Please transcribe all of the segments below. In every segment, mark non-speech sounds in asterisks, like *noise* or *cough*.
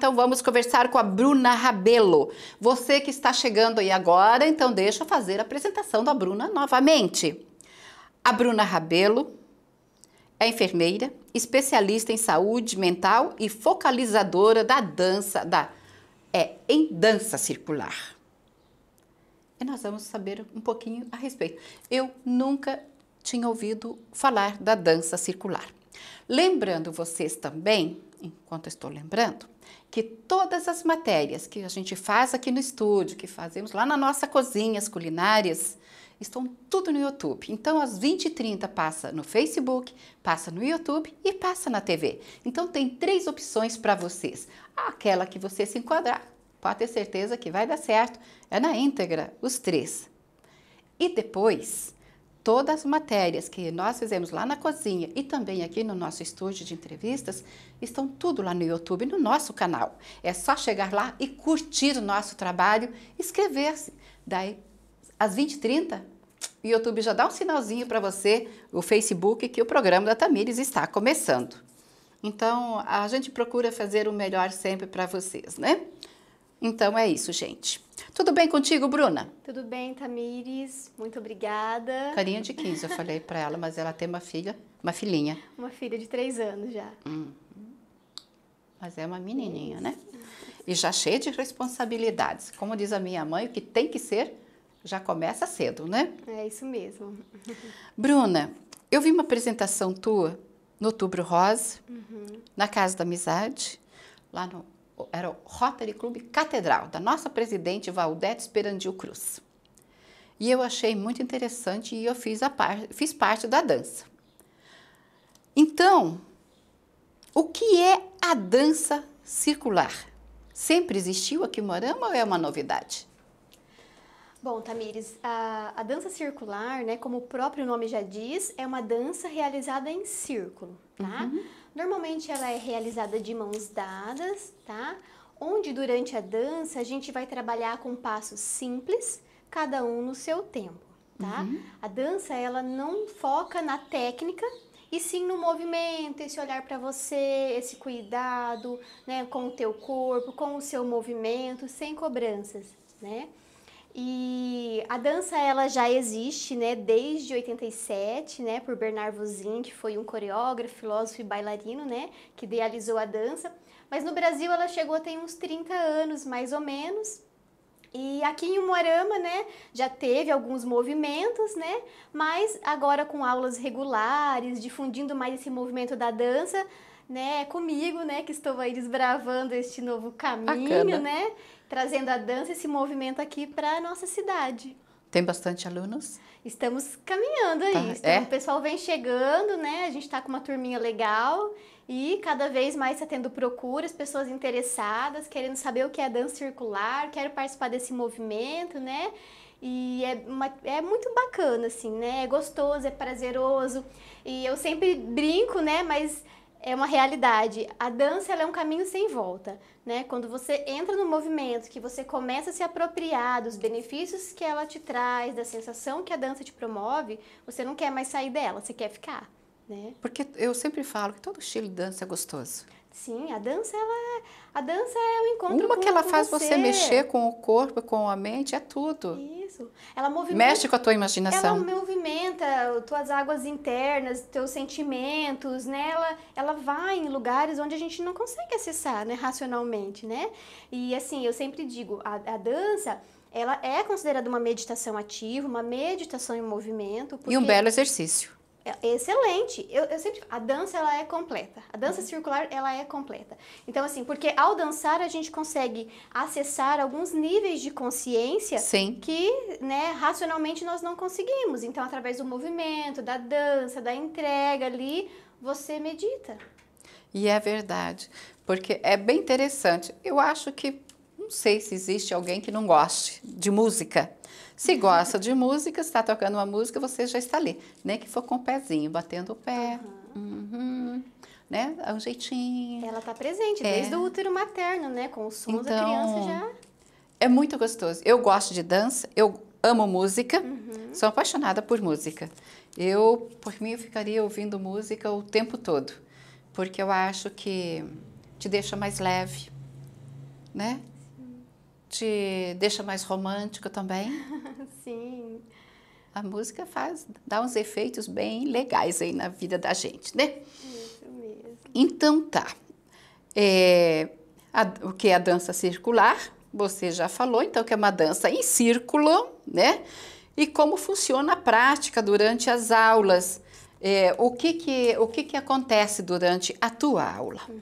então vamos conversar com a Bruna Rabelo. Você que está chegando aí agora, então deixa eu fazer a apresentação da Bruna novamente. A Bruna Rabelo é enfermeira, especialista em saúde mental e focalizadora da dança, da é em dança circular. E nós vamos saber um pouquinho a respeito. Eu nunca tinha ouvido falar da dança circular. Lembrando vocês também, enquanto estou lembrando, que todas as matérias que a gente faz aqui no estúdio, que fazemos lá na nossa cozinha, as culinárias, estão tudo no YouTube. Então, às 20h30 passa no Facebook, passa no YouTube e passa na TV. Então, tem três opções para vocês. Aquela que você se enquadrar, pode ter certeza que vai dar certo, é na íntegra, os três. E depois, todas as matérias que nós fizemos lá na cozinha e também aqui no nosso estúdio de entrevistas estão tudo lá no YouTube, no nosso canal. É só chegar lá e curtir o nosso trabalho, inscrever-se. Daí, às 20h30, o YouTube já dá um sinalzinho para você, o Facebook, que o programa da Tamires está começando. Então, a gente procura fazer o melhor sempre para vocês, né? Então é isso, gente. Tudo bem contigo, Bruna? Tudo bem, Tamires. Muito obrigada. Carinha de 15, eu falei para ela, mas ela tem uma filha, uma filhinha. Uma filha de 3 anos já. Hum. Mas é uma menininha, Isso. né? E já cheia de responsabilidades. Como diz a minha mãe, o que tem que ser já começa cedo, né? É isso mesmo. Bruna, eu vi uma apresentação tua no Outubro Rosa, uhum. na Casa da Amizade, lá no era o Rotary Clube Catedral, da nossa presidente Valdete Esperandil Cruz. E eu achei muito interessante e eu fiz, a par, fiz parte da dança. Então, o que é a dança circular? Sempre existiu aqui em Morama ou é uma novidade? Bom, Tamires, a, a, dança circular, né, como o próprio nome já diz, é uma dança realizada em círculo, tá? Uhum. Normalmente ela é realizada de mãos dadas, tá? Onde durante a dança a gente vai trabalhar com passos simples, cada um no seu tempo, tá? Uhum. A dança ela não foca na técnica, e sim no movimento, esse olhar para você, esse cuidado, né, com o teu corpo, com o seu movimento, sem cobranças, né? E a dança ela já existe, né, desde 87, né, por Bernard Zin que foi um coreógrafo, filósofo e bailarino, né, que idealizou a dança. Mas no Brasil ela chegou a ter uns 30 anos, mais ou menos. E aqui em Umuarama, né, já teve alguns movimentos, né, mas agora com aulas regulares, difundindo mais esse movimento da dança, né, é comigo, né, que estou aí desbravando este novo caminho, Bacana. né, trazendo a dança, esse movimento aqui para a nossa cidade. Tem bastante alunos? Estamos caminhando aí. Tá, é? O pessoal vem chegando, né? A gente está com uma turminha legal e cada vez mais está tendo procura, as pessoas interessadas, querendo saber o que é dança circular, quero participar desse movimento, né? E é, uma, é muito bacana, assim, né? É gostoso, é prazeroso. E eu sempre brinco, né? Mas é uma realidade. A dança é um caminho sem volta, né? Quando você entra no movimento, que você começa a se apropriar dos benefícios que ela te traz, da sensação que a dança te promove, você não quer mais sair dela, você quer ficar, né? Porque eu sempre falo que todo estilo de dança é gostoso. Sim, a dança ela é, a dança é o encontro Uma com, que ela faz você. você. mexer com o corpo, com a mente, é tudo. Isso. Ela movimenta Mexe com a tua imaginação. Ela movimenta tuas águas internas, teus sentimentos, né? Ela, ela vai em lugares onde a gente não consegue acessar, né, racionalmente, né? E assim, eu sempre digo, a, a dança ela é considerada uma meditação ativa, uma meditação em movimento. Porque... E um belo exercício. É, é excelente. Eu, eu sempre a dança ela é completa. A dança uhum. circular ela é completa. Então assim, porque ao dançar a gente consegue acessar alguns níveis de consciência Sim. que, né, racionalmente nós não conseguimos. Então através do movimento, da dança, da entrega ali, você medita. E é verdade, porque é bem interessante. Eu acho que sei se existe alguém que não goste de música. Se gosta de música, está tocando uma música, você já está ali. Nem que for com o pezinho, batendo o pé. Uhum. Uhum, né? É um jeitinho. Ela está presente é. desde o útero materno, né? Com o som então, da criança já. É muito gostoso. Eu gosto de dança, eu amo música, uhum. sou apaixonada por música. Eu, por mim, eu ficaria ouvindo música o tempo todo, porque eu acho que te deixa mais leve, né? te deixa mais romântico também? *laughs* Sim. A música faz, dá uns efeitos bem legais aí na vida da gente, né? Isso mesmo. Então tá. É, a, o que é a dança circular? Você já falou, então, que é uma dança em círculo, né? E como funciona a prática durante as aulas? É, o que que, o que, que acontece durante a tua aula? Uhum.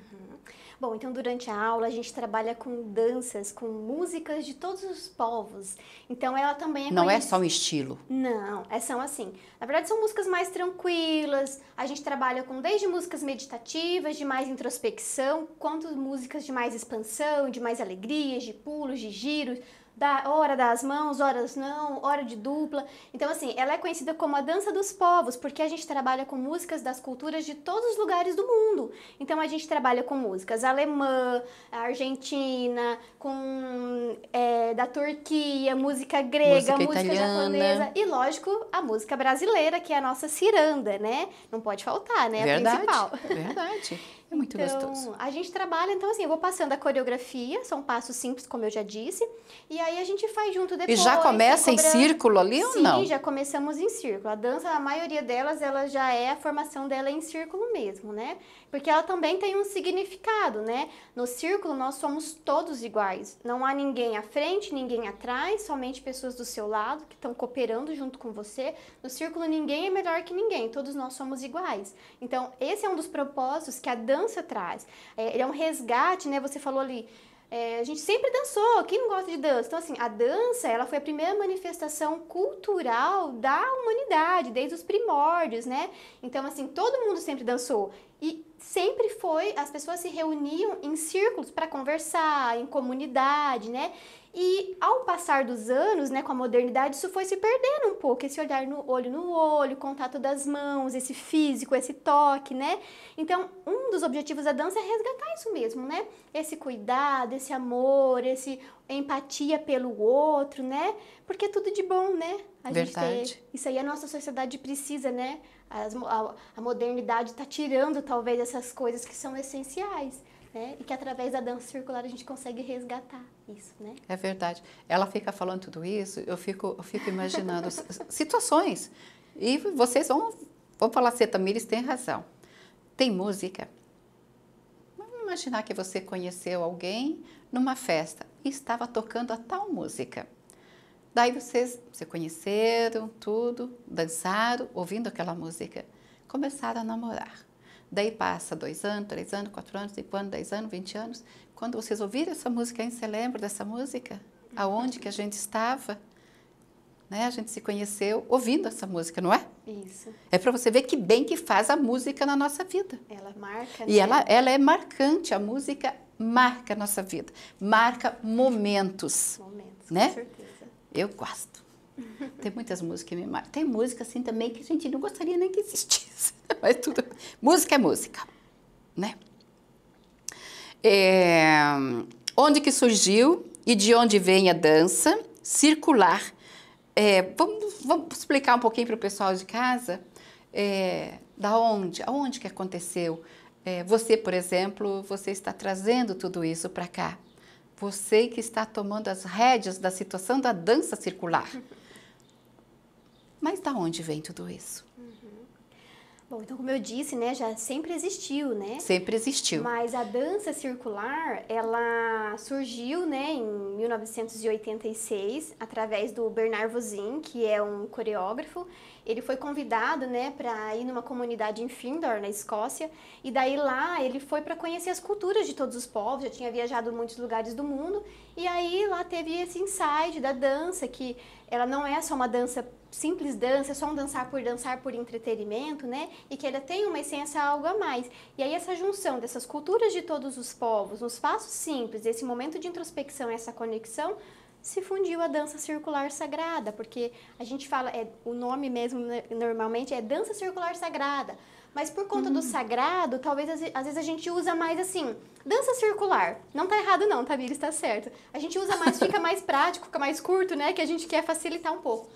Bom, então durante a aula a gente trabalha com danças, com músicas de todos os povos. Então ela também é Não é conhecida. é só um estilo. Não, é, são assim. Na verdade são músicas mais tranquilas. A gente trabalha com desde músicas meditativas, de mais introspecção, quanto músicas de mais expansão, de mais alegrias, de pulos, de giros da hora das mãos, horas não, hora de dupla. Então, assim, ela é conhecida como a dança dos povos, porque a gente trabalha com músicas das culturas de todos os lugares do mundo. Então, a gente trabalha com músicas alemã, argentina, com é, da Turquia, música grega, música, música japonesa e, lógico, a música brasileira, que é a nossa ciranda, né? Não pode faltar, né? Verdade, a principal. Verdade. *laughs* É muito então, gostoso. A gente trabalha, então assim, eu vou passando a coreografia, são passos simples, como eu já disse, e aí a gente faz junto depois. E já começa em círculo ali Sim, ou não? Sim, já começamos em círculo. A dança, a maioria delas, ela já é, a formação dela em círculo mesmo, né? Porque ela também tem um significado, né? No círculo nós somos todos iguais, não há ninguém à frente, ninguém atrás, somente pessoas do seu lado que estão cooperando junto com você. No círculo ninguém é melhor que ninguém, todos nós somos iguais. Então, esse é um dos propósitos que a dança dança traz. É, é um resgate, né? Você falou ali, é, a gente sempre dançou, quem não gosta de dança? Então, assim, a dança, ela foi a primeira manifestação cultural da humanidade, desde os primórdios, né? Então, assim, todo mundo sempre dançou. E sempre foi, as pessoas se reuniam em círculos para conversar, em comunidade, né? E ao passar dos anos, né, com a modernidade, isso foi se perdendo um pouco, esse olhar no olho no olho, contato das mãos, esse físico, esse toque, né? Então, um dos objetivos da dança é resgatar isso mesmo, né? Esse cuidado, esse amor, esse empatia pelo outro, né? Porque é tudo de bom, né? A Verdade. gente ter. Isso aí a nossa sociedade precisa, né? As, a, a modernidade está tirando talvez essas coisas que são essenciais. Né? E que através da dança circular a gente consegue resgatar isso, né? É verdade. Ela fica falando tudo isso, eu fico, eu fico imaginando situações. E vocês vão, vão falar, Cetamires tem razão. Tem música. Vamos imaginar que você conheceu alguém numa festa e estava tocando a tal música. Daí vocês se conheceram, tudo, dançaram, ouvindo aquela música. Começaram a namorar. Daí passa dois anos, três anos, quatro anos, cinco anos, dez anos, vinte anos. Quando vocês ouvirem essa música, aí você lembra dessa música? Aonde que a gente estava? Né? A gente se conheceu ouvindo essa música, não é? Isso. É para você ver que bem que faz a música na nossa vida. Ela marca, E né? ela, ela é marcante, a música marca a nossa vida, marca momentos. Momentos, né? com certeza. Eu gosto. *laughs* Tem muitas músicas que me marcam. Tem música assim também que a gente não gostaria nem que existisse. *laughs* Mas tudo. música é música, né? É... Onde que surgiu e de onde vem a dança circular? É... Vamos, vamos, explicar um pouquinho para o pessoal de casa. É... Da onde? Aonde que aconteceu? É, você, por exemplo, você está trazendo tudo isso para cá. Você que está tomando as rédeas da situação da dança circular. Mas da onde vem tudo isso? Uhum. Bom, então como eu disse, né, já sempre existiu, né? Sempre existiu. Mas a dança circular, ela surgiu, né, em 1986, através do Bernard Vozin, que é um coreógrafo, ele foi convidado, né, para ir numa comunidade em Findor, na Escócia, e daí lá ele foi para conhecer as culturas de todos os povos, já tinha viajado em muitos lugares do mundo, e aí lá teve esse insight da dança, que ela não é só uma dança simples dança, é só um dançar por dançar por entretenimento, né? E que ela tem uma essência algo a mais. E aí essa junção dessas culturas de todos os povos, nos passos simples, esse momento de introspecção, essa conexão, se fundiu a dança circular sagrada, porque a gente fala, é, o nome mesmo né, normalmente é dança circular sagrada, mas por conta uhum. do hum. sagrado, talvez às, vezes a gente usa mais assim, dança circular. Não tá errado não, Tamires, tá, está certo. A gente usa mais, fica mais prático, fica mais curto, né, que a gente quer facilitar um pouco.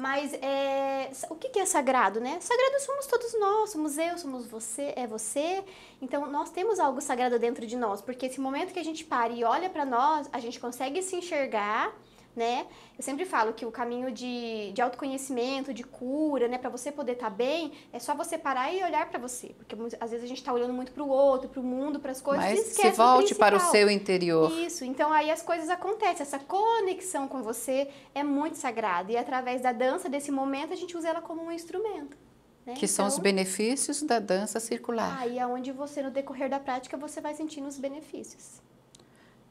Mas é, o que, que é sagrado, né? Sagrado somos todos nós, somos eu, somos você, é você. Então nós temos algo sagrado dentro de nós, porque esse momento que a gente para e olha para nós, a gente consegue se enxergar né? Eu sempre falo que o caminho de, de autoconhecimento, de cura, né, para você poder estar tá bem, é só você parar e olhar para você, porque às vezes a gente está olhando muito para o outro, para o mundo, para as coisas, Mas e esquece se volte para o seu interior. Isso. Então aí as coisas acontecem, essa conexão com você é muito sagrada e através da dança desse momento a gente usa ela como um instrumento. Né? Que então, são os então, benefícios da dança circular. Aí é onde você, no decorrer da prática, você vai sentindo os benefícios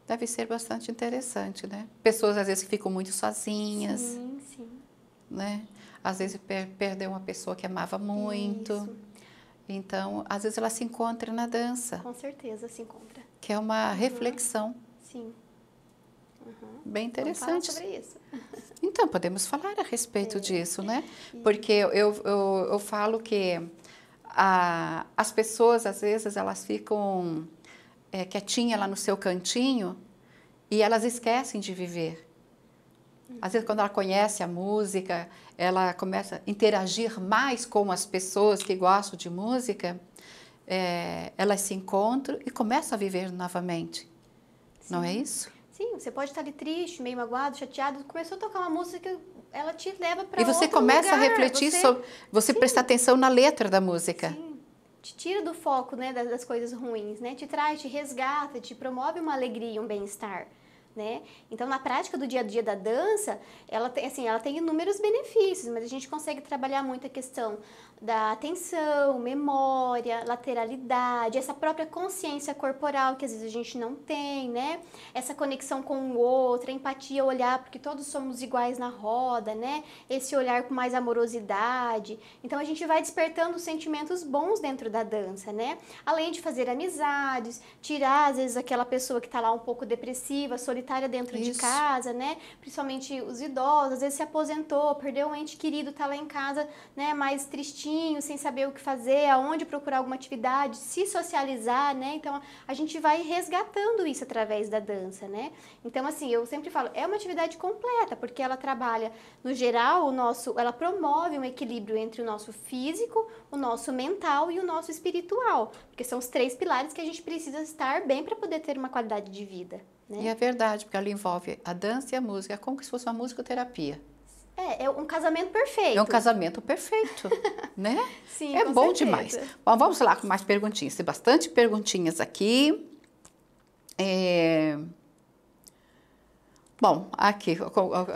deve ser bastante interessante, né? Pessoas às vezes ficam muito sozinhas. Sim, sim. Né? Às vezes per perdeu uma pessoa que amava muito. Isso. Então, às vezes ela se encontra na dança. Com certeza se encontra. Que é uma uhum. reflexão. Sim. Uhum. Bem interessante. sobre isso. *laughs* então, podemos falar a respeito é. disso, né? *laughs* Porque eu, eu, eu falo que a, as pessoas, às vezes, elas ficam é, quietinha lá no seu cantinho e elas esquecem de viver. Às vezes, quando ela conhece a música, ela começa a interagir mais com as pessoas que gostam de música, é, elas se encontram e começam a viver novamente. Sim. Não é isso? Sim, você pode estar ali triste, meio magoado, chateado, começou a tocar uma música, ela te leva para E você começa lugar, a refletir você... sobre, você prestar atenção na letra da música. Sim te tira do foco né, das, coisas ruins, né? Te traz, te resgata, te promove uma alegria, um bem-estar né? Então, na prática do dia a dia da dança, ela tem, assim, ela tem inúmeros benefícios, mas a gente consegue trabalhar muito a questão da atenção, memória, lateralidade, essa própria consciência corporal que às vezes a gente não tem, né? Essa conexão com o outro, a empatia, olhar, porque todos somos iguais na roda, né? Esse olhar com mais amorosidade. Então, a gente vai despertando sentimentos bons dentro da dança, né? Além de fazer amizades, tirar às vezes aquela pessoa que está lá um pouco depressiva, solitária, solitária dentro Isso. de casa, né? Principalmente os idosos, às vezes se aposentou, perdeu um ente querido, tá lá em casa, né, mais tristinho, sem saber o que fazer, aonde procurar alguma atividade, se socializar, né? Então a gente vai resgatando isso através da dança, né? Então assim, eu sempre falo, é uma atividade completa, porque ela trabalha no geral o nosso, ela promove um equilíbrio entre o nosso físico, o nosso mental e o nosso espiritual, porque são os três pilares que a gente precisa estar bem para poder ter uma qualidade de vida. Né? E é verdade, porque ela envolve a dança e a música, é como se fosse uma musicoterapia. É, é um casamento perfeito. É um casamento perfeito, *laughs* né? Sim, É bom certeza. demais. Bom, vamos lá com mais perguntinhas. Tem bastante perguntinhas aqui. É... Bom, aqui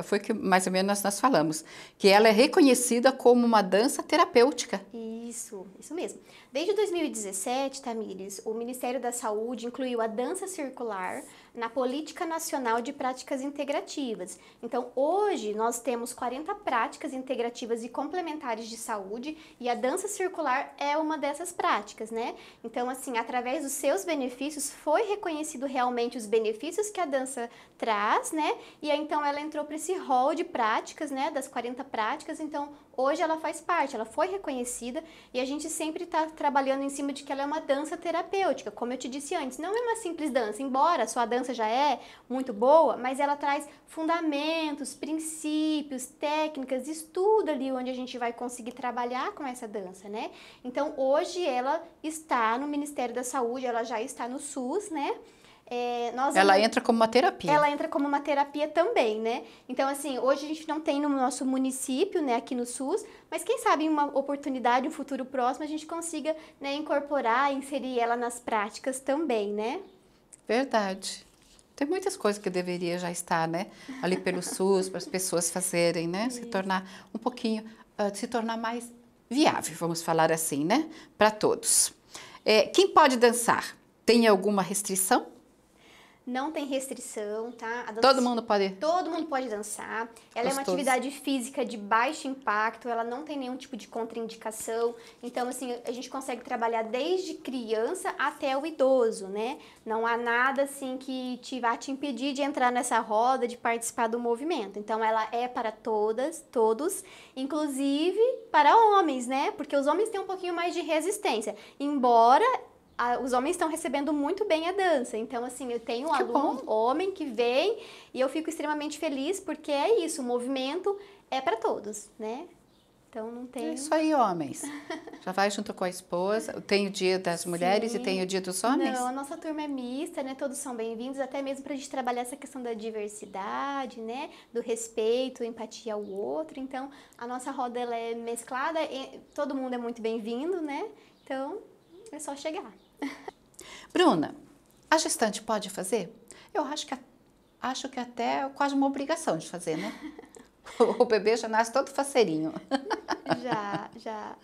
foi que mais ou menos nós, nós falamos, que ela é reconhecida como uma dança terapêutica. Isso, isso mesmo. Desde 2017, Tamires, o Ministério da Saúde incluiu a dança circular na Política Nacional de Práticas Integrativas. Então, hoje nós temos 40 práticas integrativas e complementares de saúde e a dança circular é uma dessas práticas, né? Então, assim, através dos seus benefícios foi reconhecido realmente os benefícios que a dança traz, né? E aí, então ela entrou para esse rol de práticas, né, das 40 práticas. Então, hoje ela faz parte, ela foi reconhecida e a gente sempre está trabalhando em cima de que ela é uma dança terapêutica, como eu te disse antes. Não é uma simples dança, embora a sua dança criança já é muito boa, mas ela traz fundamentos, princípios, técnicas, estuda ali onde a gente vai conseguir trabalhar com essa dança, né? Então hoje ela está no Ministério da Saúde, ela já está no SUS, né? É, ela entra como uma terapia. Ela entra como uma terapia também, né? Então, assim, hoje a gente não tem no nosso município, né, aqui no SUS, mas quem sabe em uma oportunidade, um futuro próximo, a gente consiga né, incorporar, inserir ela nas práticas também, né? Verdade. Tem muitas coisas que deveria já estar, né? Ali pelo *laughs* SUS, para as pessoas fazerem, né? Se tornar um pouquinho, uh, se tornar mais viável, vamos falar assim, né? Para todos. É, quem pode dançar? Tem alguma restrição? não tem restrição, tá? Dança, todo mundo pode. Todo mundo pode dançar. Ela Gostoso. é uma atividade física de baixo impacto, ela não tem nenhum tipo de contraindicação. Então, assim, a gente consegue trabalhar desde criança até o idoso, né? Não há nada assim que te vá te impedir de entrar nessa roda, de participar do movimento. Então, ela é para todas, todos, inclusive para homens, né? Porque os homens têm um pouquinho mais de resistência. Embora a, os homens estão recebendo muito bem a dança. Então, assim, eu tenho um que aluno bom. homem que vem e eu fico extremamente feliz porque é isso, o movimento é para todos, né? Então não tem. É isso aí, homens. *laughs* Já vai junto com a esposa. Tem o dia das mulheres Sim. e tem o dia dos homens? Não, a nossa turma é mista, né? Todos são bem-vindos, até mesmo para a gente trabalhar essa questão da diversidade, né? Do respeito, empatia ao outro. Então, a nossa roda ela é mesclada, todo mundo é muito bem-vindo, né? Então, é só chegar. Bruna, a gestante pode fazer? Eu acho que, acho que até é quase uma obrigação de fazer, né? *laughs* O bebê já nasce todo faceirinho. *laughs* Já, já.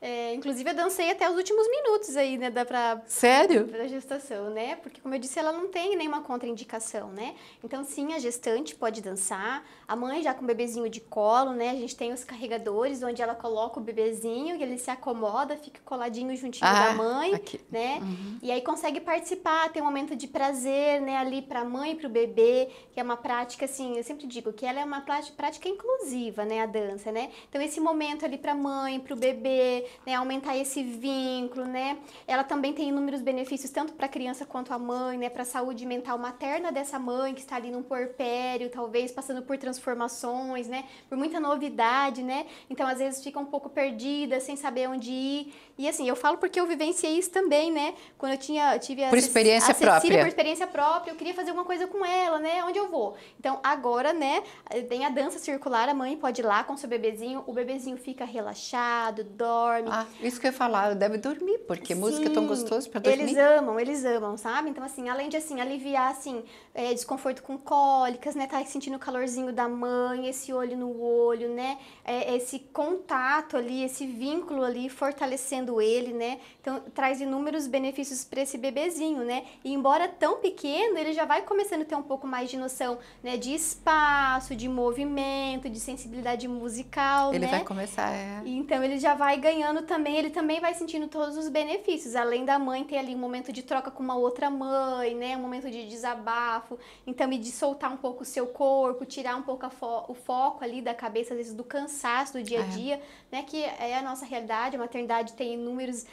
É, inclusive, eu dancei até os últimos minutos aí, né? Dá pra, Sério? Da gestação, né? Porque, como eu disse, ela não tem nenhuma contraindicação, né? Então, sim, a gestante pode dançar, a mãe já com o bebezinho de colo, né? A gente tem os carregadores onde ela coloca o bebezinho e ele se acomoda, fica coladinho juntinho ah, da mãe, aqui. né? Uhum. E aí consegue participar, tem um momento de prazer, né, ali para a mãe, para o bebê, que é uma prática assim, eu sempre digo que ela é uma prática inclusiva, né, a dança, né? Então esse momento ali para a mãe, para o bebê, né, aumentar esse vínculo, né? Ela também tem inúmeros benefícios tanto para a criança quanto a mãe, né, para a saúde mental materna dessa mãe que está ali num porpério, talvez passando por transformação transformações, né? Por muita novidade, né? Então às vezes fica um pouco perdida, sem saber onde ir. E assim, eu falo porque eu vivenciei isso também, né? Quando eu tinha tive a, por experiência própria. por experiência própria, eu queria fazer alguma coisa com ela, né? Onde eu vou? Então agora, né, tem a dança circular, a mãe pode ir lá com seu bebezinho, o bebezinho fica relaxado, dorme. Ah, isso que eu ia falar, deve dormir, porque Sim, música é tão gostoso para dormir. Eles amam, eles amam, sabe? Então assim, além de assim aliviar assim, é, desconforto com cólicas, né? Tá sentindo o calorzinho da mãe, esse olho no olho, né? É, esse contato ali, esse vínculo ali, fortalecendo ele, né? Então, traz inúmeros benefícios para esse bebezinho, né? E embora tão pequeno, ele já vai começando a ter um pouco mais de noção, né? De espaço, de movimento, de sensibilidade musical, ele né? Ele vai começar, é. Então, ele já vai ganhando também, ele também vai sentindo todos os benefícios, além da mãe ter ali um momento de troca com uma outra mãe, né? Um momento de desabafo, então, e de soltar um pouco o seu corpo, tirar um pouco pouco fo o foco ali da cabeça, às vezes, do cansaço do dia a é. dia, é. né? Que é a nossa realidade, a maternidade tem inúmeros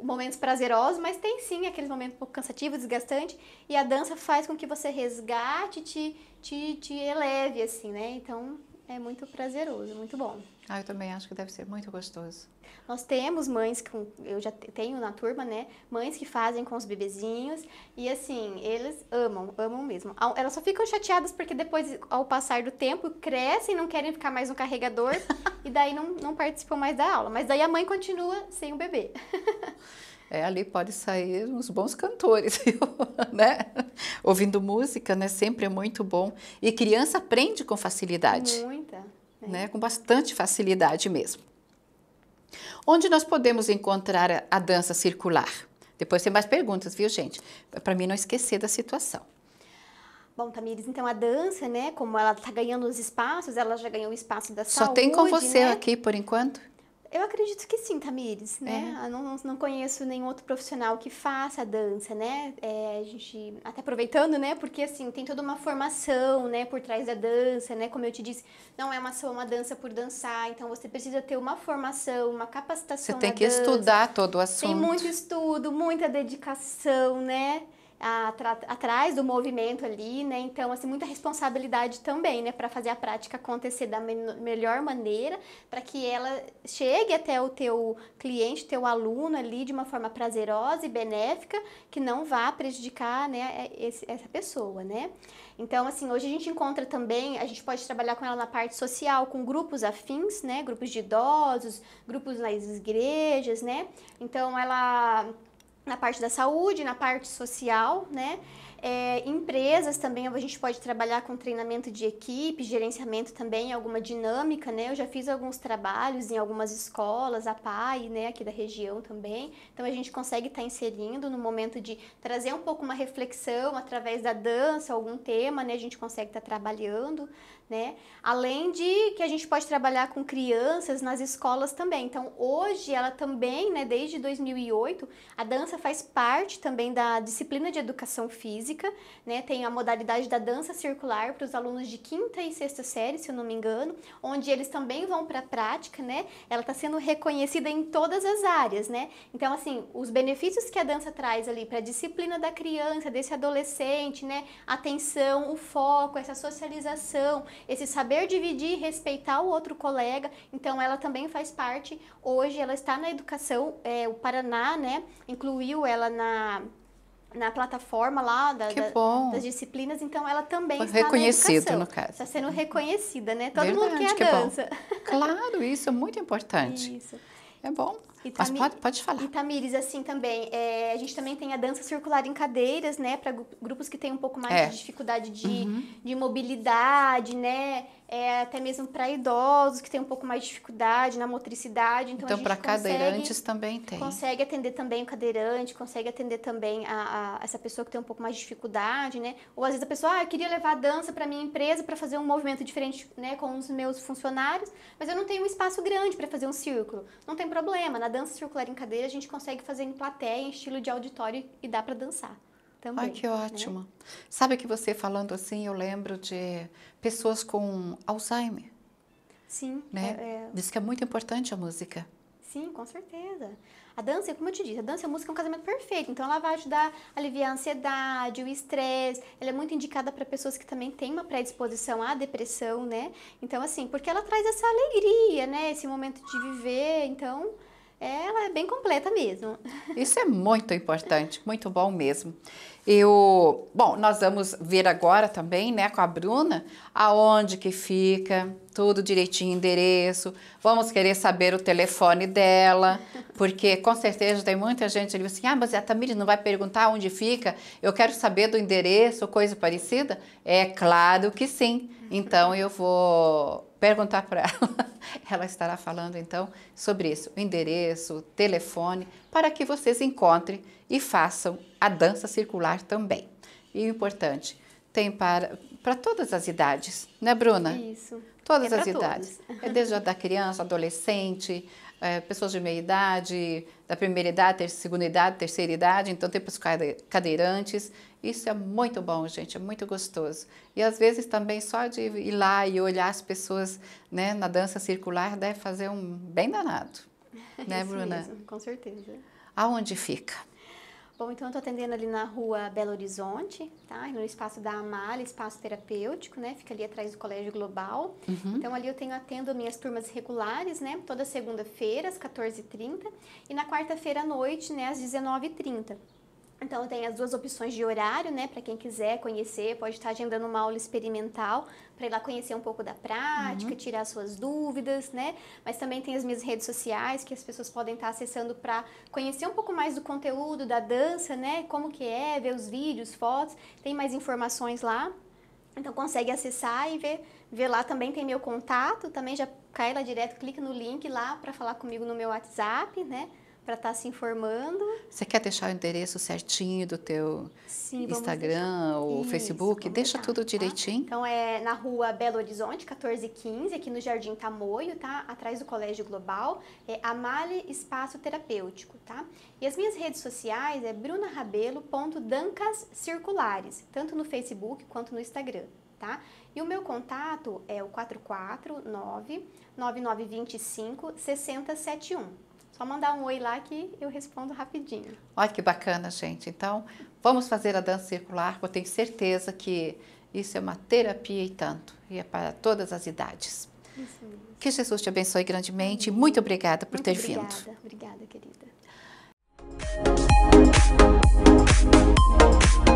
momentos prazerosos, mas tem sim aqueles momentos um pouco cansativos, desgastantes, e a dança faz com que você resgate, te, te, te eleve, assim, né? Então, é muito prazeroso, muito bom. Ah, eu também acho que deve ser muito gostoso. Nós temos mães que eu já tenho na turma, né, mães que fazem com os bebezinhos e assim, eles amam, amam mesmo. Elas só ficam chateadas porque depois, ao passar do tempo, crescem, não querem ficar mais no carregador *laughs* e daí não, não participam mais da aula. Mas daí a mãe continua sem o bebê. *laughs* é, ali pode sair uns bons cantores, *laughs* né? Ouvindo música, né? Sempre é muito bom. E criança aprende com facilidade. Muita. É. Né? Com bastante facilidade mesmo. Onde nós podemos encontrar a, dança circular? Depois tem mais perguntas, viu, gente? Para mim não esquecer da situação. Bom, Tamires, então a dança, né, como ela está ganhando os espaços, ela já ganhou o espaço da Só saúde, Só tem com você né? aqui por enquanto? Eu acredito que sim, Tamires, né? É. Não, não conheço nenhum outro profissional que faça dança, né? É, a gente, até aproveitando, né? Porque, assim, tem toda uma formação, né? Por trás da dança, né? Como eu te disse, não é uma, só uma dança por dançar. Então, você precisa ter uma formação, uma capacitação Você tem que dança. estudar todo o assunto. Tem muito estudo, muita dedicação, né? atrás do movimento ali, né? Então, assim, muita responsabilidade também, né, para fazer a prática acontecer da me melhor maneira, para que ela chegue até o teu cliente, teu aluno ali de uma forma prazerosa e benéfica, que não vá prejudicar, né, é, esse, essa pessoa, né? Então, assim, hoje a gente encontra também, a gente pode trabalhar com ela na parte social, com grupos afins, né, grupos de idosos, grupos nas igrejas, né? Então, ela na parte da saúde, na parte social, né? É, empresas também, a gente pode trabalhar com treinamento de equipe, gerenciamento também, alguma dinâmica, né? Eu já fiz alguns trabalhos em algumas escolas, a PAI, né, aqui da região também. Então a gente consegue estar tá inserindo no momento de trazer um pouco uma reflexão através da dança, algum tema, né? A gente consegue estar tá trabalhando, né? Além de que a gente pode trabalhar com crianças nas escolas também. Então hoje ela também, né, desde 2008, a dança faz parte também da disciplina de educação física né? Tem a modalidade da dança circular para os alunos de quinta e sexta série, se eu não me engano, onde eles também vão para a prática, né? Ela está sendo reconhecida em todas as áreas, né? Então, assim, os benefícios que a dança traz ali para a disciplina da criança, desse adolescente, né? Atenção, o foco, essa socialização, esse saber dividir e respeitar o outro colega. Então, ela também faz parte, hoje, ela está na educação, é, o Paraná, né? Incluiu ela na na plataforma lá da, da, das disciplinas, então ela também Foi está reconhecida no caso. Está sendo reconhecida, né? Todo Verdade, mundo quer que dança. Bom. Claro, isso é muito importante. Isso. É bom. Itami... Pode, pode falar. E Tamires, assim também, é, a gente também tem a dança circular em cadeiras, né, para grupos que têm um pouco mais é. de dificuldade de, uhum. de mobilidade, né, é, até mesmo para idosos que têm um pouco mais de dificuldade na motricidade. Então, então para cadeirantes também tem. Consegue atender também o cadeirante, consegue atender também a, a, essa pessoa que tem um pouco mais de dificuldade, né? Ou às vezes a pessoa, ah, eu queria levar a dança para minha empresa para fazer um movimento diferente, né, com os meus funcionários, mas eu não tenho um espaço grande para fazer um círculo. Não tem problema, na dança circular em cadeira a gente consegue fazer em plateia, em estilo de auditório e dá para dançar. Também, Ai, que né? ótimo. Né? Sabe que você falando assim, eu lembro de pessoas com Alzheimer. Sim. Né? É, é... Diz que é muito importante a música. Sim, com certeza. A dança, como eu te disse, a dança e a música é um casamento perfeito. Então, ela vai ajudar a aliviar a ansiedade, o estresse. Ela é muito indicada para pessoas que também têm uma predisposição à depressão, né? Então, assim, porque ela traz essa alegria, né? Esse momento de viver. Então, ela é bem completa mesmo. Isso é muito importante, muito bom mesmo. Eu, bom, nós vamos ver agora também, né, com a Bruna, aonde que fica, tudo direitinho, endereço. Vamos querer saber o telefone dela, *laughs* porque com certeza tem muita gente ali assim: ah, mas a Tamires não vai perguntar onde fica? Eu quero saber do endereço, coisa parecida. É claro que sim. Então eu vou perguntar para ela. *laughs* Ela estará falando então sobre isso: o endereço, o telefone, para que vocês encontrem e façam a dança circular também. E o importante, tem para, para todas as idades, né, Bruna? Isso. Todas é as idades. Todos. *laughs* É desde a da criança, adolescente, é, pessoas de meia idade, da primeira idade, ter, segunda idade, terceira idade, então tem para cadeirantes. Isso é muito bom, gente, é muito gostoso. E às vezes também só de ir lá e olhar as pessoas né, na dança circular deve fazer um bem danado. É *laughs* né, Bruna? Mesmo, com certeza. Aonde fica? Bom, então eu estou atendendo ali na rua Belo Horizonte, tá? No espaço da Amália, espaço terapêutico, né? Fica ali atrás do Colégio Global. Uhum. Então ali eu tenho atendo minhas turmas regulares, né? Toda segunda-feira, às 14h30, e na quarta-feira à noite, né, às 19h30. Então tem as duas opções de horário, né? Para quem quiser conhecer, pode estar agendando uma aula experimental para ir lá conhecer um pouco da prática, uhum. tirar suas dúvidas, né? Mas também tem as minhas redes sociais que as pessoas podem estar acessando para conhecer um pouco mais do conteúdo da dança, né? Como que é, ver os vídeos, fotos, tem mais informações lá. Então consegue acessar e ver, ver lá também tem meu contato, também já cai lá direto, clica no link lá para falar comigo no meu WhatsApp, né? para estar tá se informando. Você quer deixar o endereço certinho do teu Sim, Instagram ou Isso, Facebook? Deixa deixar, tudo tá? direitinho. Tá? Então é na rua Belo Horizonte, 1415, aqui no Jardim Tamoio, tá? Atrás do Colégio Global, é Amale Espaço Terapêutico, tá? E as minhas redes sociais é brunarabelo.dancas circulares, tanto no Facebook quanto no Instagram. Tá? E o meu contato é o 449 9925 6071. Só mandar um oi lá que eu respondo rapidinho. Olha que bacana, gente. Então, vamos fazer a dança circular, porque eu tenho certeza que isso é uma terapia e tanto, e é para todas as idades. Isso mesmo. Que Jesus te abençoe grandemente. Muito obrigada por Muito ter obrigada. vindo. Obrigada, obrigada, querida.